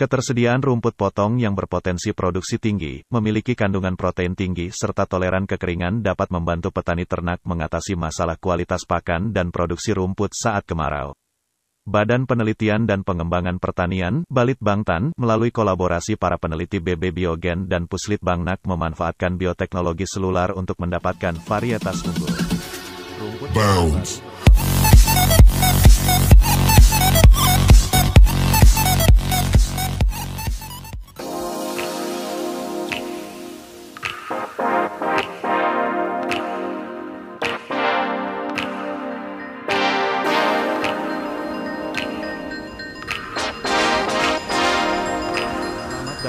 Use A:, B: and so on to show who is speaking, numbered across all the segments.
A: Ketersediaan rumput potong yang berpotensi produksi tinggi, memiliki kandungan protein tinggi serta toleran kekeringan dapat membantu petani ternak mengatasi masalah kualitas pakan dan produksi rumput saat kemarau. Badan Penelitian dan Pengembangan Pertanian, Balit Bangtan, melalui kolaborasi para peneliti BB Biogen dan Puslit Bangnak memanfaatkan bioteknologi selular untuk mendapatkan varietas unggul. Bounce.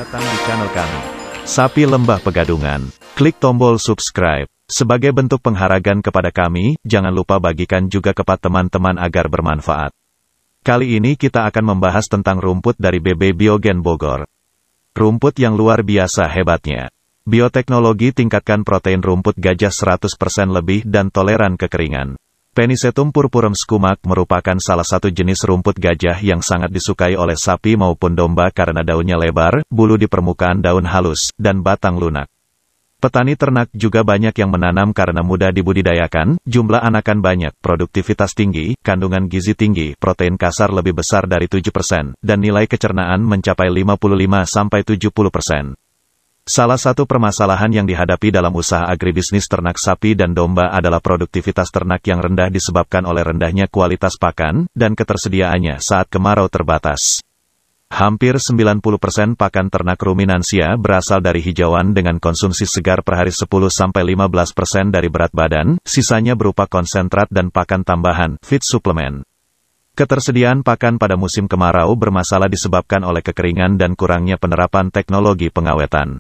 A: datang di channel kami. Sapi Lembah Pegadungan. Klik tombol subscribe. Sebagai bentuk penghargaan kepada kami, jangan lupa bagikan juga kepada teman-teman agar bermanfaat. Kali ini kita akan membahas tentang rumput dari BB Biogen Bogor. Rumput yang luar biasa hebatnya. Bioteknologi tingkatkan protein rumput gajah 100% lebih dan toleran kekeringan. Penisetum purpurum skumak merupakan salah satu jenis rumput gajah yang sangat disukai oleh sapi maupun domba karena daunnya lebar, bulu di permukaan daun halus, dan batang lunak. Petani ternak juga banyak yang menanam karena mudah dibudidayakan, jumlah anakan banyak, produktivitas tinggi, kandungan gizi tinggi, protein kasar lebih besar dari 7%, dan nilai kecernaan mencapai 55-70%. Salah satu permasalahan yang dihadapi dalam usaha agribisnis ternak sapi dan domba adalah produktivitas ternak yang rendah disebabkan oleh rendahnya kualitas pakan dan ketersediaannya saat kemarau terbatas. Hampir 90% pakan ternak ruminansia berasal dari hijauan dengan konsumsi segar per hari 10-15% dari berat badan, sisanya berupa konsentrat dan pakan tambahan, feed suplemen. Ketersediaan pakan pada musim kemarau bermasalah disebabkan oleh kekeringan dan kurangnya penerapan teknologi pengawetan.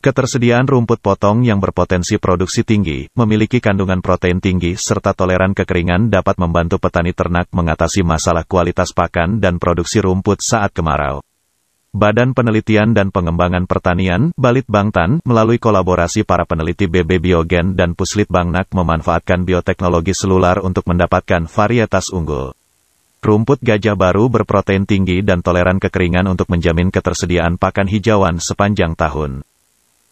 A: Ketersediaan rumput potong yang berpotensi produksi tinggi, memiliki kandungan protein tinggi, serta toleran kekeringan dapat membantu petani ternak mengatasi masalah kualitas pakan dan produksi rumput saat kemarau. Badan Penelitian dan Pengembangan Pertanian, Balit Bangtan, melalui kolaborasi para peneliti BB Biogen dan Puslit Bangnak memanfaatkan bioteknologi selular untuk mendapatkan varietas unggul. Rumput gajah baru berprotein tinggi dan toleran kekeringan untuk menjamin ketersediaan pakan hijauan sepanjang tahun.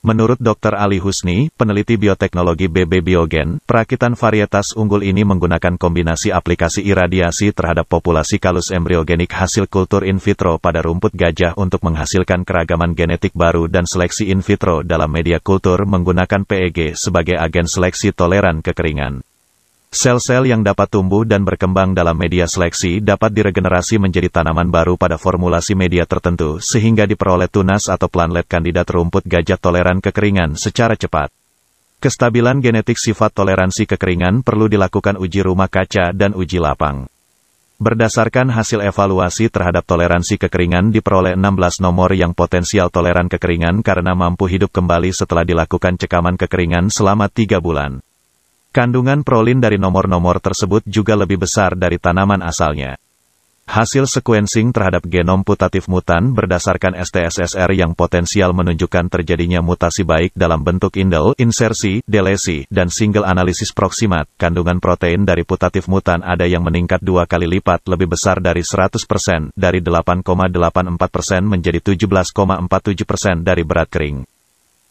A: Menurut Dr. Ali Husni, peneliti bioteknologi BB Biogen, perakitan varietas unggul ini menggunakan kombinasi aplikasi iradiasi terhadap populasi kalus embriogenik hasil kultur in vitro pada rumput gajah untuk menghasilkan keragaman genetik baru dan seleksi in vitro dalam media kultur menggunakan PEG sebagai agen seleksi toleran kekeringan. Sel-sel yang dapat tumbuh dan berkembang dalam media seleksi dapat diregenerasi menjadi tanaman baru pada formulasi media tertentu sehingga diperoleh tunas atau planlet kandidat rumput gajah toleran kekeringan secara cepat. Kestabilan genetik sifat toleransi kekeringan perlu dilakukan uji rumah kaca dan uji lapang. Berdasarkan hasil evaluasi terhadap toleransi kekeringan diperoleh 16 nomor yang potensial toleran kekeringan karena mampu hidup kembali setelah dilakukan cekaman kekeringan selama 3 bulan. Kandungan prolin dari nomor-nomor tersebut juga lebih besar dari tanaman asalnya. Hasil sequencing terhadap genom putatif mutan berdasarkan STSSR yang potensial menunjukkan terjadinya mutasi baik dalam bentuk indel, insersi, delesi, dan single analisis proximat. Kandungan protein dari putatif mutan ada yang meningkat dua kali lipat lebih besar dari 100%, dari 8,84% menjadi 17,47% dari berat kering.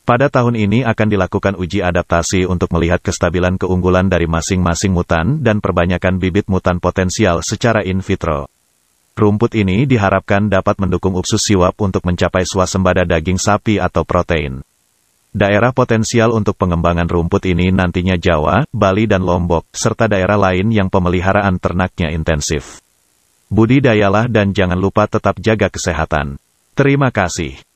A: Pada tahun ini akan dilakukan uji adaptasi untuk melihat kestabilan keunggulan dari masing-masing mutan dan perbanyakan bibit mutan potensial secara in vitro. Rumput ini diharapkan dapat mendukung usus siwap untuk mencapai swasembada daging sapi atau protein. Daerah potensial untuk pengembangan rumput ini nantinya Jawa, Bali dan Lombok, serta daerah lain yang pemeliharaan ternaknya intensif. Budidayalah dan jangan lupa tetap jaga kesehatan. Terima kasih.